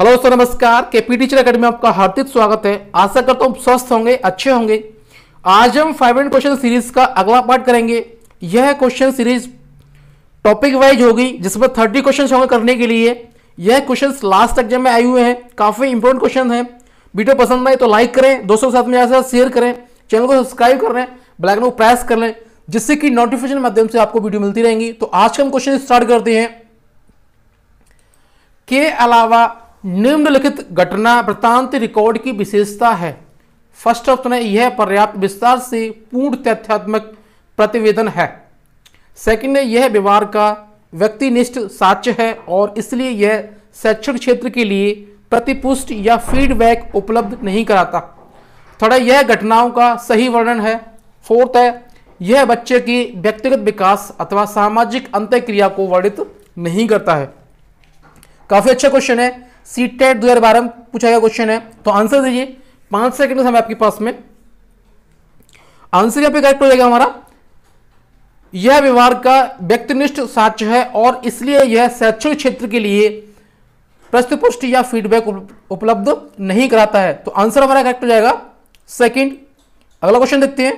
hello दोस्तों नमस्कार के पी टीचर अकेडमी में आपका हार्दिक स्वागत है आशा करता हूँ स्वस्थ होंगे अच्छे होंगे आज हम फाइव हंड्रेड क्वेश्चन सीरीज का अगला पार्ट करेंगे यह क्वेश्चन सीरीज टॉपिक वाइज होगी जिसमें थर्टी क्वेश्चन होंगे करने के लिए यह क्वेश्चन लास्ट एग्जाम में आए हुए हैं काफ़ी इंपॉर्टेंट क्वेश्चन है वीडियो पसंद आए तो लाइक करें दोस्तों के साथ में ऐसा शेयर करें चैनल को सब्सक्राइब कर लें ब्लैक नो प्रेस कर लें जिससे कि नोटिफिकेशन माध्यम से आपको वीडियो मिलती रहेंगी तो आज हम क्वेश्चन स्टार्ट करते हैं के अलावा निम्नलिखित घटना वृत्तांत रिकॉर्ड की विशेषता है फर्स्ट ऑप्शन है यह पर्याप्त विस्तार से पूर्ण तथ्यात्मक प्रतिवेदन है सेकंड है यह व्यवहार का व्यक्तिनिष्ठ साक्ष्य है और इसलिए यह शैक्षणिक क्षेत्र के लिए प्रतिपुष्ट या फीडबैक उपलब्ध नहीं कराता थोड़ा यह घटनाओं का सही वर्णन है फोर्थ है यह बच्चे की व्यक्तिगत विकास अथवा सामाजिक अंत्यक्रिया को वर्णित नहीं करता है काफ़ी अच्छा क्वेश्चन है सी टेट दो हजार बारह पूछा गया क्वेश्चन है तो आंसर दीजिए पांच सेकंड समय आपके पास में आंसर यहां पे करेक्ट हो जाएगा हमारा यह व्यवहार का व्यक्तिनिष्ठ साक्ष्य है और इसलिए यह शैक्षणिक क्षेत्र के लिए प्रस्तुपुष्ट या फीडबैक उपलब्ध नहीं कराता है तो आंसर हमारा करेक्ट हो जाएगा सेकंड अगला क्वेश्चन देखते हैं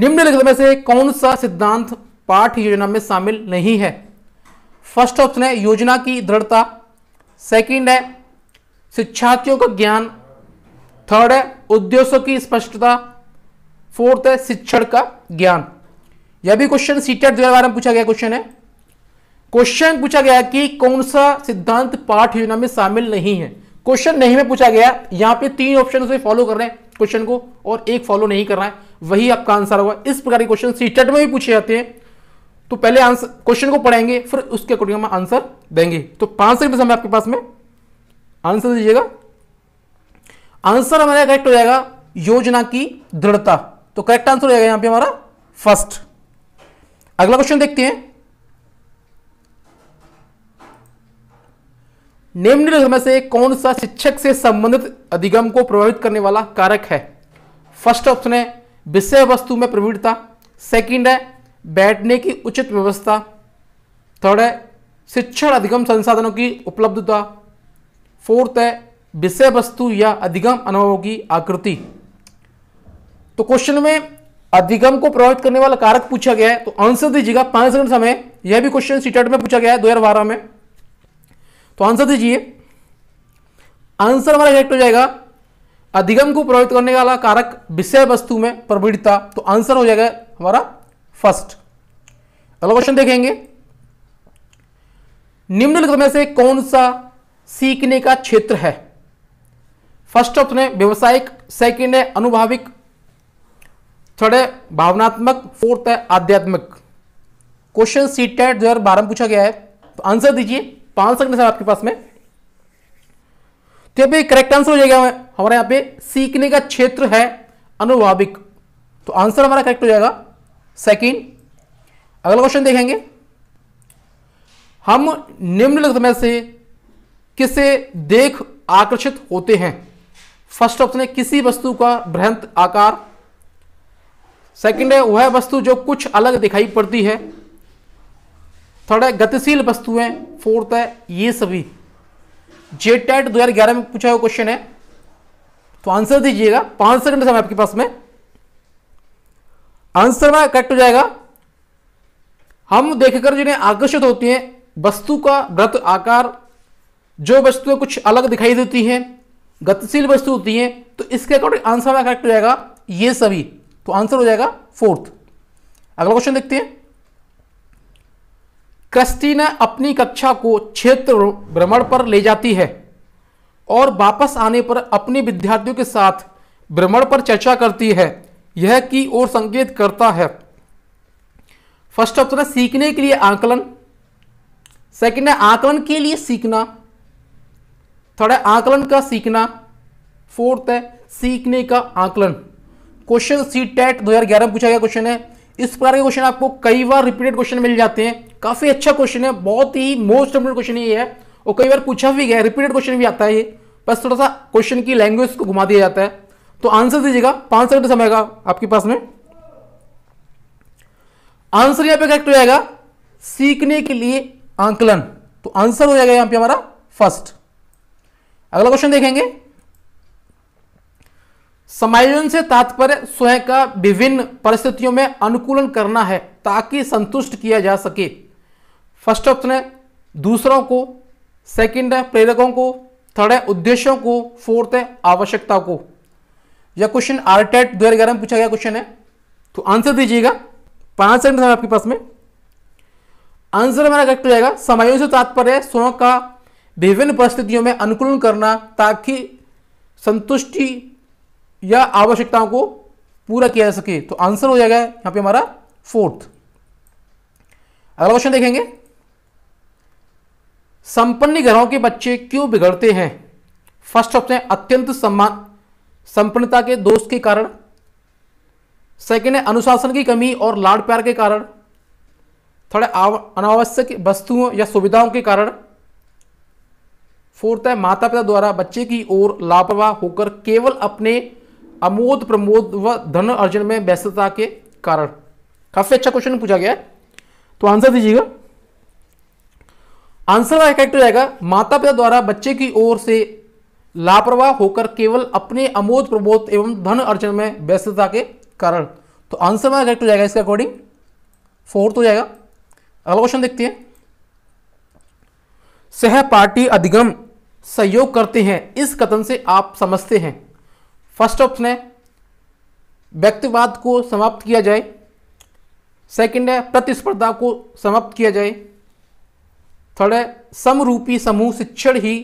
निम्नलिखित में से कौन सा सिद्धांत पाठ योजना में शामिल नहीं है फर्स्ट ऑप्शन है योजना की दृढ़ता सेकंड है शिक्षार्थियों का ज्ञान थर्ड है उद्देश्यों की स्पष्टता फोर्थ है शिक्षण का ज्ञान यह भी क्वेश्चन सीटेट दो बारे में पूछा गया क्वेश्चन है क्वेश्चन पूछा गया कि कौन सा सिद्धांत पाठ योजना में शामिल नहीं है क्वेश्चन नहीं में पूछा गया यहां पे तीन ऑप्शन फॉलो कर रहे हैं क्वेश्चन को और एक फॉलो नहीं कर रहा है वही आपका आंसर होगा इस प्रकार के क्वेश्चन सीटेट e में भी पूछे जाते हैं तो पहले आंसर क्वेश्चन को पढ़ेंगे फिर उसके अकॉर्डिंग हम आंसर देंगे तो पांच सेकंड समय आपके पास में आंसर दीजिएगा आंसर हमारा करेक्ट हो जाएगा योजना की दृढ़ता तो करेक्ट आंसर हो जाएगा यहां पे हमारा फर्स्ट अगला क्वेश्चन देखते हैं निम्न समय से कौन सा शिक्षक से संबंधित अधिगम को प्रभावित करने वाला कारक है फर्स्ट ऑप्शन है विषय वस्तु में प्रवृत्ता सेकंड है बैठने की उचित व्यवस्था थर्ड है शिक्षण अधिगम संसाधनों की उपलब्धता फोर्थ है विषय वस्तु या अधिगम अनुभवों की आकृति तो क्वेश्चन में अधिगम को प्रभावित करने वाला कारक पूछा गया है तो आंसर दीजिएगा पांच सेकंड समय यह भी क्वेश्चन सीटेट में पूछा गया है दो हजार बारह में तो आंसर दीजिए आंसर हमारा करेक्ट हो जाएगा अधिगम को प्रभावित करने वाला कारक विषय वस्तु में प्रवृत्ता तो आंसर हो जाएगा हमारा फर्स्ट अगला क्वेश्चन देखेंगे निम्नलिखित में से कौन सा सीखने का क्षेत्र है फर्स्ट ऑप्शन है व्यवसायिक सेकंड है अनुभाविक थर्ड है भावनात्मक फोर्थ है आध्यात्मिक क्वेश्चन सीट टैट जो बारह में पूछा गया है तो आंसर दीजिए पांच सेकंड सर आपके पास में तो यहां करेक्ट आंसर हो जाएगा हमारे यहां पे सीखने का क्षेत्र है अनुभाविक तो आंसर हमारा करेक्ट हो जाएगा सेकेंड अगला क्वेश्चन देखेंगे हम निम्नलिखित में से किसे देख आकर्षित होते हैं फर्स्ट ऑप्शन है किसी वस्तु का बृहंत आकार सेकंड है वह वस्तु जो कुछ अलग दिखाई पड़ती है थर्ड है गतिशील वस्तुएं फोर्थ है ये सभी जे टेट e दो में पूछा हुआ क्वेश्चन है तो आंसर दीजिएगा पांच सेकंड समय आपके पास में आंसर में करेक्ट हो जाएगा हम देखकर जिन्हें आकर्षित होती हैं वस्तु का व्रत आकार जो वस्तुएं कुछ अलग दिखाई देती हैं गतिशील वस्तु होती हैं तो इसके अकॉर्डिंग आंसर में करेक्ट हो जाएगा ये सभी तो आंसर हो जाएगा फोर्थ अगला क्वेश्चन देखते हैं ने अपनी कक्षा को क्षेत्र भ्रमण पर ले जाती है और वापस आने पर अपने विद्यार्थियों के साथ भ्रमण पर चर्चा करती है यह की ओर संकेत करता है फर्स्ट ऑप्शन है सीखने के लिए आकलन सेकंड है आकलन के लिए सीखना थर्ड है आकलन का सीखना फोर्थ है सीखने का आकलन क्वेश्चन सी टेट दो में पूछा गया क्वेश्चन है इस प्रकार के क्वेश्चन आपको कई बार रिपीटेड क्वेश्चन मिल जाते हैं काफी अच्छा क्वेश्चन है बहुत ही मोस्ट इंपोर्टेंट क्वेश्चन ये है और कई बार पूछा भी गया रिपीटेड क्वेश्चन भी आता है ये बस थोड़ा सा क्वेश्चन की लैंग्वेज को घुमा दिया जाता है तो आंसर दीजिएगा पांच सेकंड समय का आपके पास में आंसर यहां पे करेक्ट हो जाएगा सीखने के लिए आंकलन तो आंसर हो जाएगा यहां पे हमारा फर्स्ट अगला क्वेश्चन देखेंगे समायोजन से तात्पर्य स्वयं का विभिन्न परिस्थितियों में अनुकूलन करना है ताकि संतुष्ट किया जा सके फर्स्ट ऑप्शन है दूसरों को सेकंड है प्रेरकों को थर्ड है उद्देश्यों को फोर्थ है आवश्यकता को या क्वेश्चन आरटेट दो हजार में पूछा गया क्वेश्चन है तो आंसर दीजिएगा पांच सेकंड समय आपके पास में आंसर हमारा करेक्ट हो जाएगा समायोजन से तात्पर्य स्व का विभिन्न परिस्थितियों में अनुकूलन करना ताकि संतुष्टि या आवश्यकताओं को पूरा किया जा सके तो आंसर हो जाएगा यहां पे हमारा फोर्थ अगला क्वेश्चन देखेंगे संपन्न घरों के बच्चे क्यों बिगड़ते हैं फर्स्ट ऑप्शन अत्यंत सम्मान संपन्नता के दोष के कारण सेकेंड है अनुशासन की कमी और लाड प्यार के कारण थोड़े अनावश्यक वस्तुओं या सुविधाओं के कारण फोर्थ है माता पिता द्वारा बच्चे की ओर लापरवाह होकर केवल अपने अमोद प्रमोद व धन अर्जन में व्यस्तता के कारण काफी अच्छा क्वेश्चन पूछा गया है तो आंसर दीजिएगा आंसर का करेक्ट रहेगा माता पिता द्वारा बच्चे की ओर से लापरवाह होकर केवल अपने अमोद प्रमोद एवं धन अर्जन में व्यस्तता के कारण तो आंसर में करेक्ट हो जाएगा इसके अकॉर्डिंग फोर्थ हो जाएगा अगला क्वेश्चन देखते हैं सह पार्टी अधिगम सहयोग करते हैं इस कथन से आप समझते हैं फर्स्ट ऑप्शन है व्यक्तिवाद को समाप्त किया जाए सेकंड है प्रतिस्पर्धा को समाप्त किया जाए थर्ड है समरूपी समूह शिक्षण ही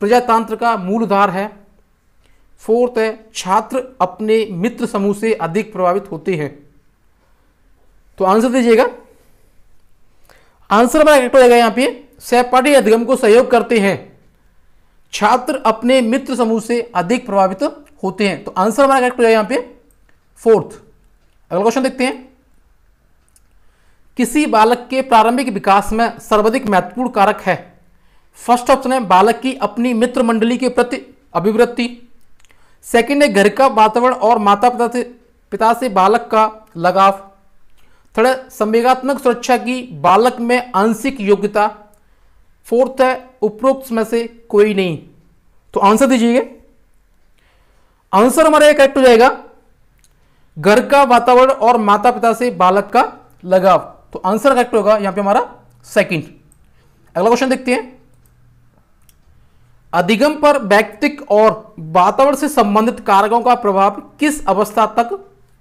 प्रजातंत्र का मूलधार है फोर्थ है छात्र अपने मित्र समूह से अधिक प्रभावित होते हैं तो आंसर दीजिएगा आंसर हमारा करेक्ट हो जाएगा यहां पे सहपाठी अधिगम को सहयोग करते हैं छात्र अपने मित्र समूह से अधिक प्रभावित होते हैं तो आंसर हमारा करेक्ट हो जाएगा यहाँ पे फोर्थ अगला क्वेश्चन देखते हैं किसी बालक के प्रारंभिक विकास में सर्वाधिक महत्वपूर्ण कारक है फर्स्ट ऑप्शन है बालक की अपनी मित्र मंडली के प्रति अभिवृत्ति सेकंड है घर का वातावरण और माता पिता से पिता से बालक का लगाव थर्ड है संवेगात्मक सुरक्षा की बालक में आंशिक योग्यता फोर्थ है उपरोक्त में से कोई नहीं तो आंसर दीजिएगा आंसर हमारा करेक्ट हो जाएगा घर का वातावरण और माता पिता से बालक का लगाव तो आंसर करेक्ट होगा यहां पे हमारा सेकंड अगला क्वेश्चन देखते हैं अधिगम पर व्यक्तिक और वातावरण से संबंधित कारकों का प्रभाव किस अवस्था तक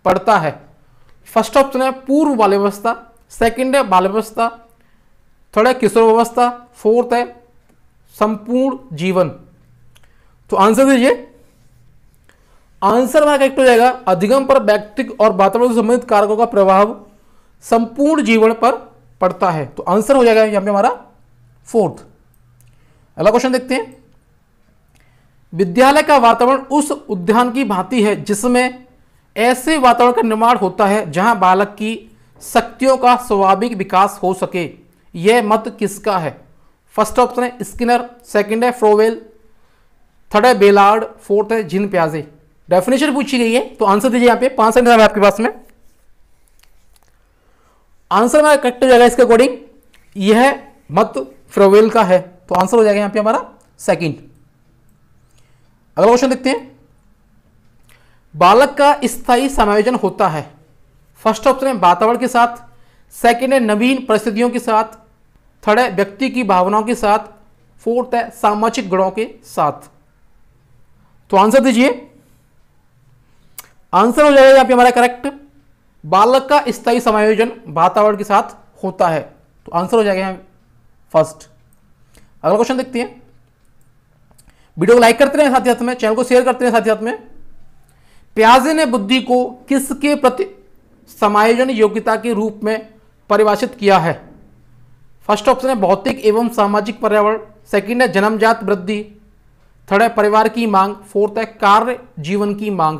पड़ता है फर्स्ट ऑप्शन है पूर्व बाल्यवस्था सेकंड है बाल्यवस्था थर्ड है किशोरावस्था फोर्थ है संपूर्ण जीवन तो आंसर दीजिए आंसर हमारा कैक्ट हो जाएगा अधिगम पर व्यक्तिक और वातावरण से संबंधित कारकों का प्रभाव संपूर्ण जीवन पर पड़ता है तो आंसर हो जाएगा यहां पे हमारा फोर्थ अगला क्वेश्चन देखते हैं विद्यालय का वातावरण उस उद्यान की भांति है जिसमें ऐसे वातावरण का निर्माण होता है जहां बालक की शक्तियों का स्वाभाविक विकास हो सके यह मत किसका है फर्स्ट ऑप्शन है स्किनर सेकंड है फ्रोवेल थर्ड है बेलार्ड फोर्थ है जिन प्याजे डेफिनेशन पूछी गई है तो आंसर दीजिए यहाँ पे पांच सेकंड है आपके पास में आंसर हमारा करेक्ट हो जाएगा इसके अकॉर्डिंग यह मत फ्रोवेल का है तो आंसर हो जाएगा यहाँ पे हमारा सेकंड अगला क्वेश्चन देखते हैं बालक का स्थायी समायोजन होता है फर्स्ट ऑप्शन है वातावरण के साथ सेकेंड है नवीन परिस्थितियों के साथ थर्ड है व्यक्ति की भावनाओं के साथ फोर्थ है सामाजिक गुणों के साथ तो आंसर दीजिए आंसर हो जाएगा यहां पे हमारा करेक्ट बालक का स्थायी समायोजन वातावरण के साथ होता है तो आंसर हो जाएगा फर्स्ट अगला क्वेश्चन देखते हैं वीडियो को लाइक करते रहे साथ ही साथ में चैनल को शेयर करते रहे साथ ही साथ में प्याजे ने बुद्धि को किसके प्रति समायोजन योग्यता के रूप में परिभाषित किया है फर्स्ट ऑप्शन है भौतिक एवं सामाजिक पर्यावरण सेकंड है जन्मजात वृद्धि थर्ड है परिवार की मांग फोर्थ है कार्य जीवन की मांग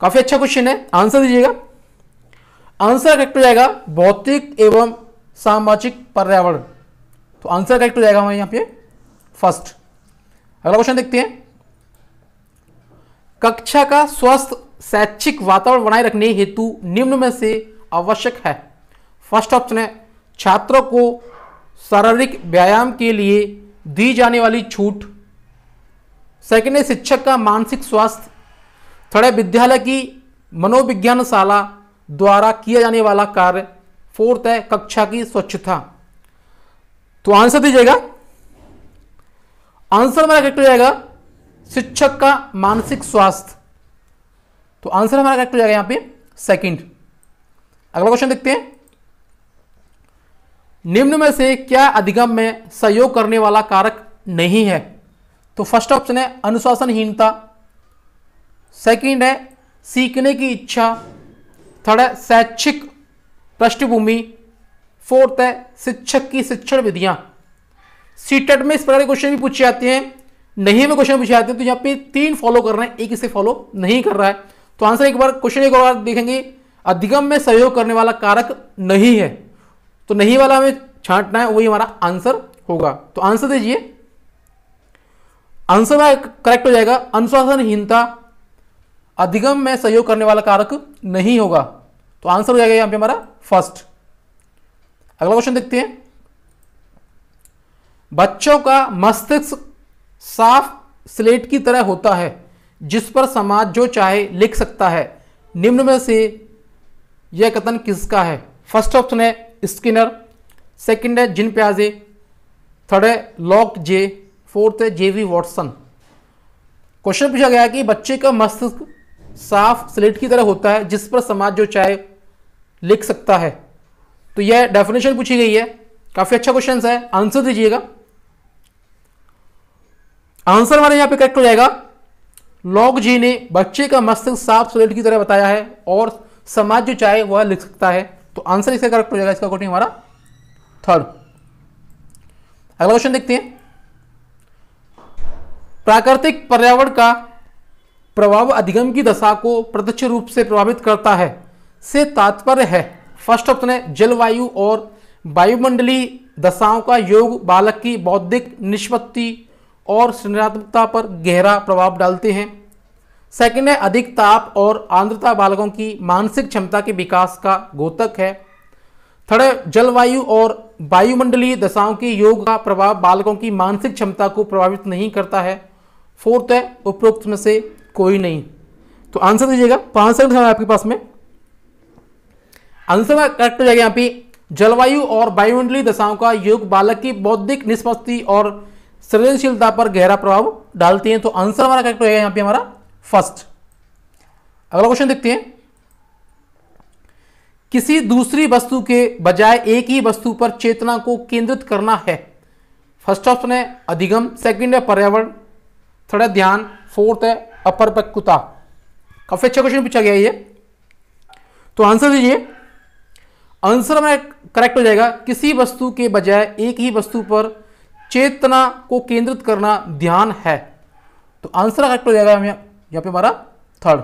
काफी अच्छा क्वेश्चन है आंसर दीजिएगा आंसर करेक्ट हो जाएगा भौतिक एवं सामाजिक पर्यावरण तो आंसर करेक्ट हो जाएगा हमारे यहां पे फर्स्ट अगला क्वेश्चन देखते हैं कक्षा का स्वस्थ शैक्षिक वातावरण बनाए रखने हेतु निम्न में से आवश्यक है फर्स्ट ऑप्शन है छात्रों को शारीरिक व्यायाम के लिए दी जाने वाली छूट सेकेंड है शिक्षक का मानसिक स्वास्थ्य थर्ड है विद्यालय की मनोविज्ञान शाला द्वारा किया जाने वाला कार्य फोर्थ है कक्षा की स्वच्छता तो आंसर दीजिएगा आंसर हमारा करेक्ट हो जाएगा शिक्षक का मानसिक स्वास्थ्य तो आंसर हमारा करेक्ट हो जाएगा यहां पे सेकंड अगला क्वेश्चन देखते हैं निम्न में से क्या अधिगम में सहयोग करने वाला कारक नहीं है तो फर्स्ट ऑप्शन है अनुशासनहीनता सेकंड है सीखने की इच्छा थर्ड है शैक्षिक पृष्ठभूमि फोर्थ है शिक्षक की शिक्षण विधियां सीटेट e में इस प्रकार के क्वेश्चन भी पूछे जाते हैं नहीं में क्वेश्चन पूछे जाते हैं तो यहाँ पे तीन फॉलो कर रहे हैं एक इसे फॉलो नहीं कर रहा है तो आंसर एक बार क्वेश्चन एक बार देखेंगे अधिगम में सहयोग करने वाला कारक नहीं है तो नहीं वाला हमें छांटना है वही हमारा आंसर होगा तो आंसर दीजिए आंसर में करेक्ट हो जाएगा अनुशासनहीनता अधिगम में सहयोग करने वाला कारक नहीं होगा तो आंसर हो जाएगा यहां पे हमारा फर्स्ट अगला क्वेश्चन देखते हैं बच्चों का मस्तिष्क साफ स्लेट की तरह होता है जिस पर समाज जो चाहे लिख सकता है निम्न में से यह कथन किसका है फर्स्ट ऑप्शन है स्किनर सेकंड है जिन प्याजे थर्ड है लॉक जे फोर्थ है जे वी वॉटसन क्वेश्चन पूछा गया कि बच्चे का मस्तिष्क साफ स्लेट की तरह होता है जिस पर समाज जो चाहे लिख सकता है तो यह डेफिनेशन पूछी गई है काफी अच्छा क्वेश्चन है आंसर दीजिएगा आंसर हमारे यहां पे करेक्ट हो जाएगा लॉग जी ने बच्चे का मस्तिष्क साफ सुलेट की तरह बताया है और समाज जो चाहे वह लिख सकता है तो आंसर इसका करेक्ट हो जाएगा इसका कोटिंग हमारा थर्ड अगला क्वेश्चन देखते हैं प्राकृतिक पर्यावरण का प्रभाव अधिगम की दशा को प्रत्यक्ष रूप से प्रभावित करता है से तात्पर्य है फर्स्ट ऑप्शन है जलवायु और वायुमंडलीय दशाओं का योग बालक की बौद्धिक निष्पत्ति और सृजनात्मकता पर गहरा प्रभाव डालते हैं सेकंड है अधिक ताप और आंद्रता बालकों की मानसिक क्षमता के विकास का गोतक है थर्ड है जलवायु और वायुमंडलीय दशाओं के योग का प्रभाव बालकों की मानसिक क्षमता को प्रभावित नहीं करता है फोर्थ है उपरोक्त में से कोई नहीं तो आंसर दीजिएगा पांच सेकंड समय आपके पास में आंसर करेक्ट हो जाएगा यहाँ पे जलवायु और वायुमंडलीय दशाओं का योग बालक की बौद्धिक निष्पत्ति और सृजनशीलता पर गहरा प्रभाव डालती हैं तो आंसर हमारा करेक्ट रहेगा यहां पे हमारा फर्स्ट अगला क्वेश्चन देखते हैं किसी दूसरी वस्तु के बजाय एक ही वस्तु पर चेतना को केंद्रित करना है फर्स्ट ऑप्शन है अधिगम सेकंड है पर्यावरण थर्ड है ध्यान फोर्थ है अपरपक्वता काफी अच्छा क्वेश्चन पूछा गया ये तो आंसर दीजिए आंसर हमारा करेक्ट हो जाएगा किसी वस्तु के बजाय एक ही वस्तु पर चेतना को केंद्रित करना ध्यान है तो आंसर करेक्ट हो जाएगा हमें यहां पे हमारा थर्ड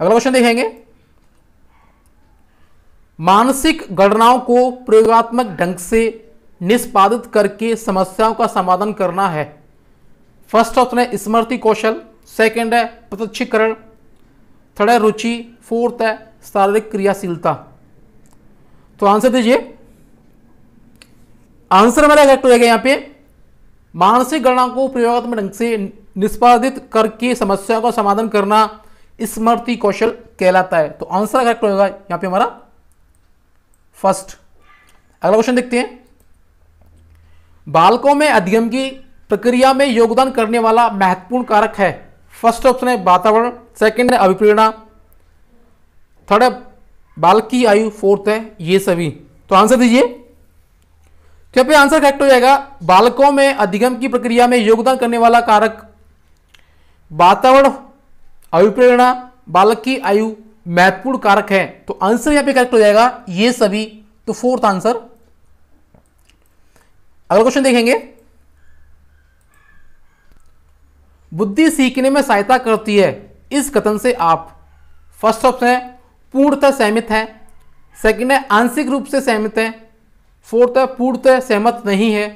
अगला क्वेश्चन देखेंगे मानसिक गणनाओं को प्रयोगात्मक ढंग से निष्पादित करके समस्याओं का समाधान करना है फर्स्ट ऑप्शन है स्मृति कौशल सेकंड है प्रत्यक्षीकरण थर्ड है रुचि फोर्थ है शारीरिक क्रियाशीलता तो आंसर दीजिए आंसर हमारा करेक्ट हो जाएगा यहाँ पे मानसिक गणना को प्रयोगत्मक ढंग से निष्पादित करके समस्या का समाधान करना स्मृति कौशल कहलाता है तो आंसर करेक्ट होगा यहाँ पे हमारा फर्स्ट अगला क्वेश्चन देखते हैं बालकों में अध्ययन की प्रक्रिया में योगदान करने वाला महत्वपूर्ण कारक है फर्स्ट ऑप्शन है वातावरण सेकंड है अभिप्रेरणा थर्ड है बालकी की आयु फोर्थ है ये सभी तो आंसर दीजिए तो पे आंसर करेक्ट हो जाएगा बालकों में अधिगम की प्रक्रिया में योगदान करने वाला कारक वातावरण आयु प्रेरणा बालक की आयु महत्वपूर्ण कारक है तो आंसर यहां पे करेक्ट हो जाएगा ये सभी तो फोर्थ आंसर अगला क्वेश्चन देखेंगे बुद्धि सीखने में सहायता करती है इस कथन से आप फर्स्ट ऑप्शन है पूर्णतः सहमत है सेकंड है आंशिक रूप से सहमत है फोर्थ है पूर्णतः सहमत नहीं है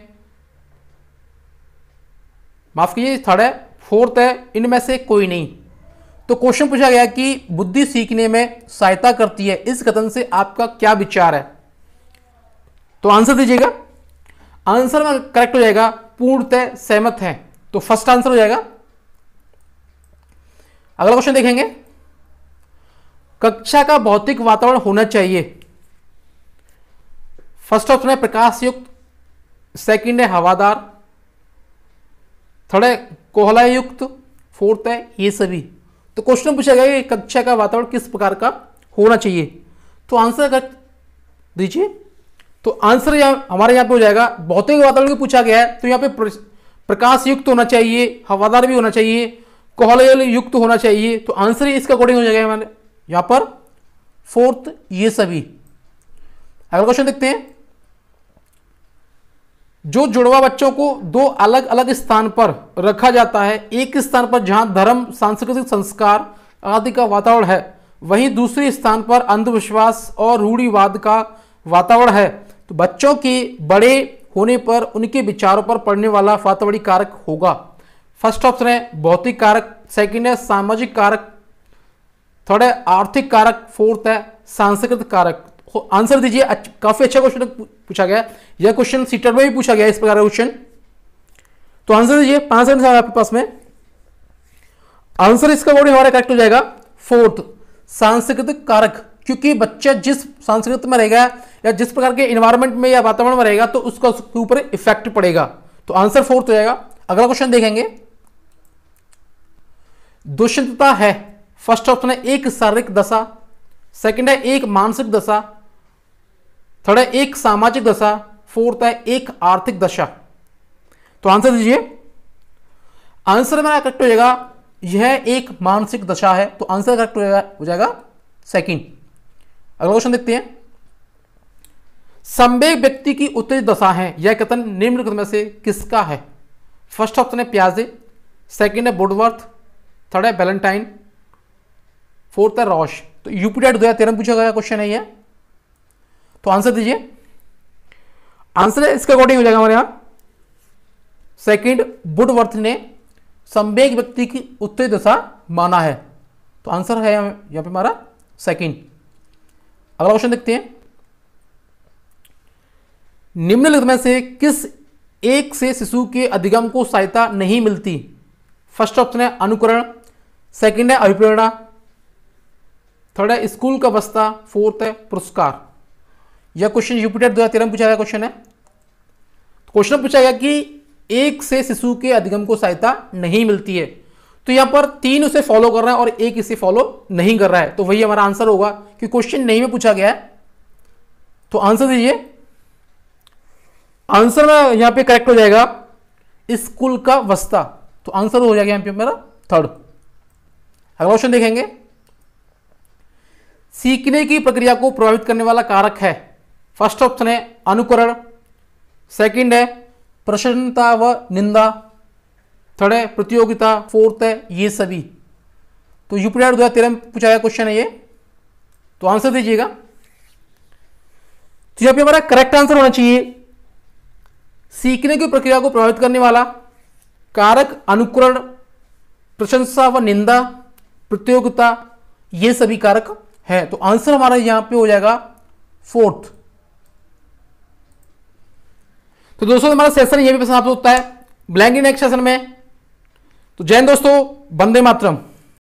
माफ कीजिए थर्ड है फोर्थ है इनमें से कोई नहीं तो क्वेश्चन पूछा गया कि बुद्धि सीखने में सहायता करती है इस कथन से आपका क्या विचार है तो आंसर दीजिएगा आंसर में करेक्ट हो जाएगा पूर्णतः सहमत है तो फर्स्ट आंसर हो जाएगा अगला क्वेश्चन देखेंगे कक्षा का भौतिक वातावरण होना चाहिए फर्स्ट ऑप्शन है प्रकाश युक्त सेकंड है हवादार थर्ड है कोहला युक्त फोर्थ है ये सभी तो क्वेश्चन पूछा गया कि कक्षा का वातावरण किस प्रकार का होना चाहिए तो आंसर कर दीजिए तो आंसर यहाँ हमारे यहाँ पे हो जाएगा भौतिक वातावरण भी पूछा गया है तो यहाँ पे प्रकाश युक्त होना चाहिए हवादार भी होना चाहिए कोहले युक्त होना चाहिए तो आंसर इसके अकॉर्डिंग हो जाएगा हमारे यहां पर फोर्थ ये सभी अगला क्वेश्चन देखते हैं जो जुड़वा बच्चों को दो अलग अलग स्थान पर रखा जाता है एक स्थान पर जहां धर्म सांस्कृतिक संस्कार आदि का वातावरण है वहीं दूसरे स्थान पर अंधविश्वास और रूढ़ीवाद का वातावरण है तो बच्चों के बड़े होने पर उनके विचारों पर पड़ने वाला वातावरणीय कारक होगा फर्स्ट ऑप्शन है भौतिक कारक सेकेंड है सामाजिक कारक थोड़े आर्थिक कारक फोर्थ है सांस्कृतिक कारक आंसर दीजिए काफी अच्छा क्वेश्चन पूछा गया यह क्वेश्चन सीटर में भी पूछा गया इस प्रकार का क्वेश्चन तो आंसर दीजिए पांच सेकंड आपके पास में आंसर इसका बॉडी हमारा करेक्ट हो जाएगा फोर्थ सांस्कृतिक कारक क्योंकि बच्चा जिस संस्कृति में रहेगा या जिस प्रकार के इन्वायरमेंट में या वातावरण में रहेगा तो उसका उसके ऊपर इफेक्ट पड़ेगा तो आंसर फोर्थ हो जाएगा अगला क्वेश्चन देखेंगे दुष्यंतता है फर्स्ट ऑप्शन है एक शारीरिक दशा सेकंड है एक मानसिक दशा थर्ड है एक सामाजिक दशा फोर्थ है एक आर्थिक दशा तो आंसर दीजिए आंसर मेरा करेक्ट हो जाएगा यह एक मानसिक दशा है तो आंसर करेक्ट हो जाएगा हो जाएगा सेकेंड अगला क्वेश्चन देखते हैं संवेग व्यक्ति की उत्तेजित दशा है यह कथन निम्न में से किसका है फर्स्ट ऑप्शन है प्याजे सेकंड है बुडवर्थ थर्ड है वैलेंटाइन फोर्थ है रोश तो यूपीडेट दो तेरह पूछा गया क्वेश्चन है ये तो आंसर दीजिए आंसर इसके अकॉर्डिंग हो जाएगा हमारे यहां सेकेंड बुडवर्थ ने संवेग व्यक्ति की उत्तरी दशा माना है तो आंसर है यहां पे हमारा सेकेंड अगला क्वेश्चन देखते हैं निम्नलिखित में से किस एक से शिशु के अधिगम को सहायता नहीं मिलती फर्स्ट ऑप्शन है अनुकरण सेकंड है अभिप्रेरणा थर्ड है स्कूल का बस्ता फोर्थ है पुरस्कार यह क्वेश्चन यूपीटेट दो हजार में पूछा गया क्वेश्चन है क्वेश्चन तो पूछा गया कि एक से शिशु के अधिगम को सहायता नहीं मिलती है तो यहां पर तीन उसे फॉलो कर रहा है और एक इसे फॉलो नहीं कर रहा है तो वही हमारा आंसर होगा कि क्वेश्चन नहीं में पूछा गया है तो आंसर दीजिए आंसर में यहां पे करेक्ट हो जाएगा स्कूल का वस्ता तो आंसर हो जाएगा यहां पे मेरा थर्ड अगला क्वेश्चन देखेंगे सीखने की प्रक्रिया को प्रभावित करने वाला कारक है फर्स्ट ऑप्शन है अनुकरण सेकंड है प्रसन्नता व निंदा थर्ड है प्रतियोगिता फोर्थ है ये सभी तो यूपीआर दो हज़ार तेरह में पूछा गया क्वेश्चन है ये तो आंसर दीजिएगा तो यहाँ पे हमारा करेक्ट आंसर होना चाहिए सीखने की प्रक्रिया को प्रभावित करने वाला कारक अनुकरण प्रशंसा व निंदा प्रतियोगिता ये सभी कारक है तो आंसर हमारा यहां पे हो जाएगा फोर्थ तो दोस्तों हमारा सेशन ये भी पसंद आप होता है ब्लैंक नेक्स्ट सेशन में तो जैन दोस्तों बंदे मातरम